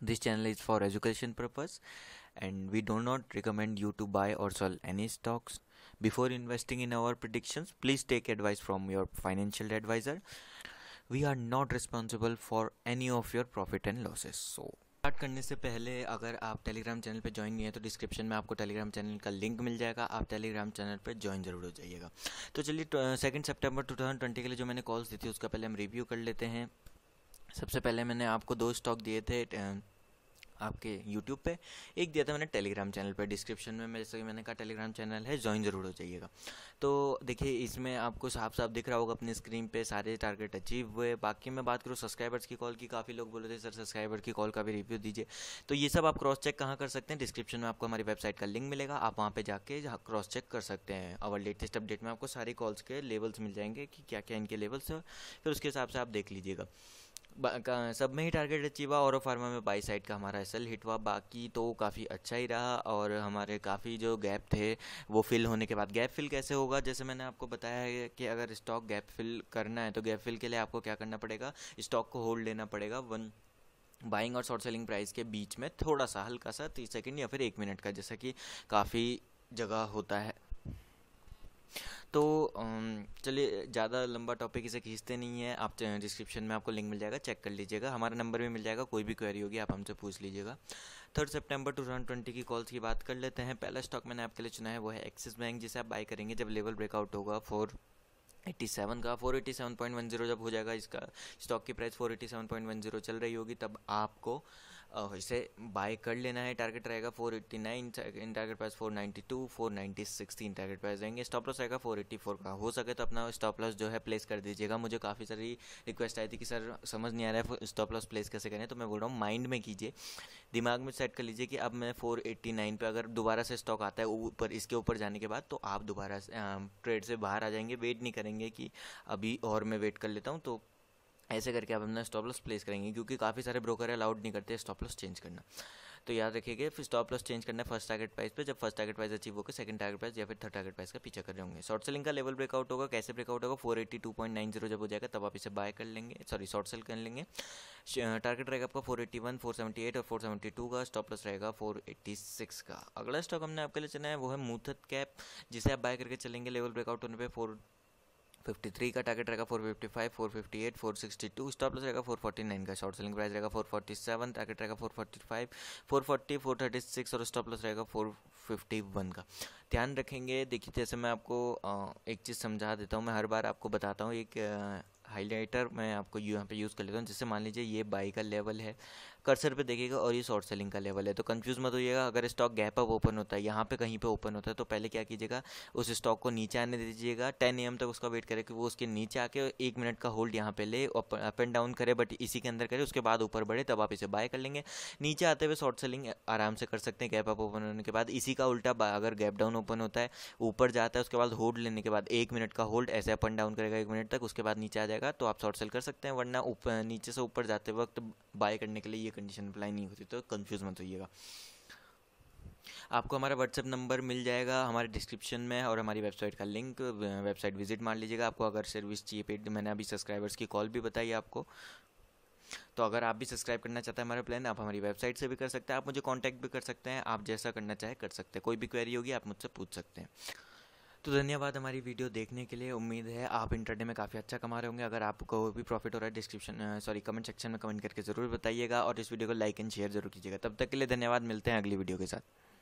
this channel is for education purpose and we do not recommend you to buy or sell any stocks before investing in our predictions please take advice from your financial advisor we are not responsible for any of your profit and losses so start करने से पहले अगर आप Telegram channel पर join नहीं है तो description में आपको टेलीग्राम चैनल का लिंक मिल जाएगा आप टेलीग्राम चैनल पर ज्वाइन जरूर हो जाइएगा तो चलिए सेकेंड सितंबर 2020 के लिए जो मैंने कॉल्स दी थी उसका पहले हम रिव्यू कर लेते हैं सबसे पहले मैंने आपको दो स्टॉक दिए थे आपके यूट्यूब पे एक दिया था मैंने टेलीग्राम चैनल पे डिस्क्रिप्शन में जैसे कि मैंने कहा टेलीग्राम चैनल है ज्वाइन ज़रूर हो जाइएगा तो देखिए इसमें आपको साफ साफ दिख रहा होगा अपनी स्क्रीन पे सारे टारगेट अचीव हुए बाकी मैं बात करूँ सब्सक्राइबर्स की कॉल की काफ़ी लोग बोल रहे थे सर सब्सक्राइबर की कॉल का भी रिव्यू दीजिए तो ये सब आप क्रॉस चेक कहाँ कर सकते हैं डिस्क्रिप्शन में आपको हमारी वेबसाइट का लिंक मिलेगा आप वहाँ पर जाके क्रॉस चेक कर सकते हैं और लेटेस्ट अपडेट में आपको सारी कॉल्स के लेवल्स मिल जाएंगे कि क्या क्या इनके लेवल्स हैं फिर उसके हिसाब से आप देख लीजिएगा सब में ही टारगेट अचीव हुआ और फार्मा में बाई साइड का हमारा एसल हिट हुआ बाकी तो काफ़ी अच्छा ही रहा और हमारे काफ़ी जो गैप थे वो फिल होने के बाद गैप फिल कैसे होगा जैसे मैंने आपको बताया है कि अगर स्टॉक गैप फिल करना है तो गैप फिल के लिए आपको क्या करना पड़ेगा स्टॉक को होल्ड लेना पड़ेगा वन बाइंग और शॉर्ट सेलिंग प्राइस के बीच में थोड़ा सा हल्का सा तीस सेकेंड या फिर एक मिनट का जैसा कि काफ़ी जगह होता है तो चलिए ज़्यादा लंबा टॉपिक इसे खींचते नहीं है आप डिस्क्रिप्शन में आपको लिंक मिल जाएगा चेक कर लीजिएगा हमारा नंबर भी मिल जाएगा कोई भी क्वेरी होगी आप हमसे पूछ लीजिएगा third September two thousand twenty की कॉल्स की बात कर लेते हैं पहला स्टॉक मैंने आपके लिए चुना है वो है एक्सिस बैंक जिसे आप बाई करेंगे जब लेवल ब्रेकआउट होगा फोर सेवन का four seven point one zero जब हो जाएगा इसका स्टॉक की price four seven point one zero चल रही होगी तब आपको इसे बाय कर लेना है टारगेट रहेगा फोर एट्टी नाइन इन target price four ninety two four ninety sixty इन टारगेट प्राइस रहेंगे स्टॉप लॉस रहेगा फोर एट्टी फोर का हो सके तो अपना स्टॉप लॉस जो है प्लेस कर दीजिएगा मुझे काफ़ी सारी रिक्वेस्ट आई थी कि सर समझ नहीं आ रहा है स्टॉप लॉस प्लेस कैसे करें तो मैं बोल रहा हूँ माइंड में कीजिए दिमाग में सेट कर लीजिए कि अब मैं फोर एट्टी नाइन पर अगर दोबारा से स्टॉक आता है ऊपर इसके ऊपर जाने के बाद तो आप दोबारा ट्रेड से बाहर आ जाएंगे वेट नहीं करेंगे कि अभी और मैं वेट कर लेता हूँ तो ऐसे करके आप अपना स्टॉप लॉस प्लेस करेंगे क्योंकि काफ़ी सारे ब्रोकर अलाउड नहीं करते स्टॉप लॉस चेंज करना तो याद रखिएगा फिर स्टॉप लॉस चेंज करना है फर्स्ट टारगेट प्राइस पे जब फर्स्ट टारगेट प्राइस अचीव होकर सेकंड टारगेट प्राइस या फिर थर्ड टारगेट प्राइस का पीछा कर रहे होंगे शॉर्ट सेलिंग का लेवल ब्रेकआउट होगा कैसे ब्रेकआउट होगा four eighty two point nine zero जब हो जाएगा तब आप इसे बाय कर लेंगे सॉरी शॉर्ट सेल कर लेंगे टारगेट रहेगा आपका four eighty one four seventy eight और फोर सेवेंटी टू का स्टॉप लॉस रहेगा फोर एट्टी सिक्स का अगला स्टॉक हमने आपके लिए चला है वो है मूथत कैप जिसे आप बाय करके चलेंगे लेवल ब्रेकआउट होने पर फोर फिफ्टी थ्री का टारगेट रहेगा four fifty five four fifty eight four sixty two stop loss रहेगा फोर फोर्टी नाइन का शॉर्ट सेलिंग प्राइस रहेगा फोर फोर्टी सेवन टारगेट रहेगा four forty five four forty four thirty six और stop loss रहेगा four fifty one का ध्यान रखेंगे देखिए जैसे मैं आपको एक चीज़ समझा देता हूँ मैं हर बार आपको बताता हूँ एक हाईलाइटर मैं आपको यहाँ पे यूज़ कर लेता हूँ जैसे मान लीजिए ये बाई का लेवल है कर्सर पे देखिएगा और ये शॉर्ट सेलिंग का लेवल है तो कंफ्यूज मत होइएगा अगर स्टॉक गैप अप ओपन होता है यहाँ पे कहीं पे ओपन होता है तो पहले क्या कीजिएगा उस स्टॉक को नीचे आने दीजिएगा टेन एम तक उसका वेट करे कि वो उसके नीचे आके एक मिनट का होल्ड यहाँ पे ले अप एंड डाउन करे बट इसी के अंदर करे उसके बाद ऊपर बढ़े तब आप इसे बाय कर लेंगे नीचे आते हुए शॉर्ट सेलिंग आराम से कर सकते हैं गैप अप ओपन होने के बाद इसी का उल्टा अगर गैप डाउन ओपन होता है ऊपर जाता है उसके बाद होल्ड लेने के बाद एक मिनट का होल्ड ऐसे अप एंड डाउन करेगा एक मिनट तक उसके बाद नीचे आ जाएगा तो आप शॉर्ट सेल कर सकते हैं वरना नीचे से ऊपर जाते वक्त बाय करने के लिए ये कंडीशन अप्लाई नहीं होती तो कन्फ्यूज़ मत होइएगा आपको हमारा व्हाट्सअप नंबर मिल जाएगा हमारे डिस्क्रिप्शन में और हमारी वेबसाइट का लिंक वेबसाइट विजिट मार लीजिएगा आपको अगर सर्विस चाहिए पेड मैंने अभी सब्सक्राइबर्स की कॉल भी बताई आपको तो अगर आप भी सब्सक्राइब करना चाहते हैं हमारा प्लान आप हमारी वेबसाइट से भी कर सकते हैं आप मुझे कॉन्टैक्ट भी कर सकते हैं आप जैसा करना चाहे कर सकते हैं कोई भी क्वेरी होगी आप मुझसे पूछ सकते हैं तो धन्यवाद हमारी वीडियो देखने के लिए उम्मीद है आप इंटरडे में काफ़ी अच्छा कमा रहे होंगे अगर आपको भी प्रॉफिट हो रहा है डिस्क्रिप्शन सॉरी कमेंट सेक्शन में कमेंट करके ज़रूर बताइएगा और इस वीडियो को लाइक एंड शेयर जरूर कीजिएगा तब तक के लिए धन्यवाद मिलते हैं अगली वीडियो के साथ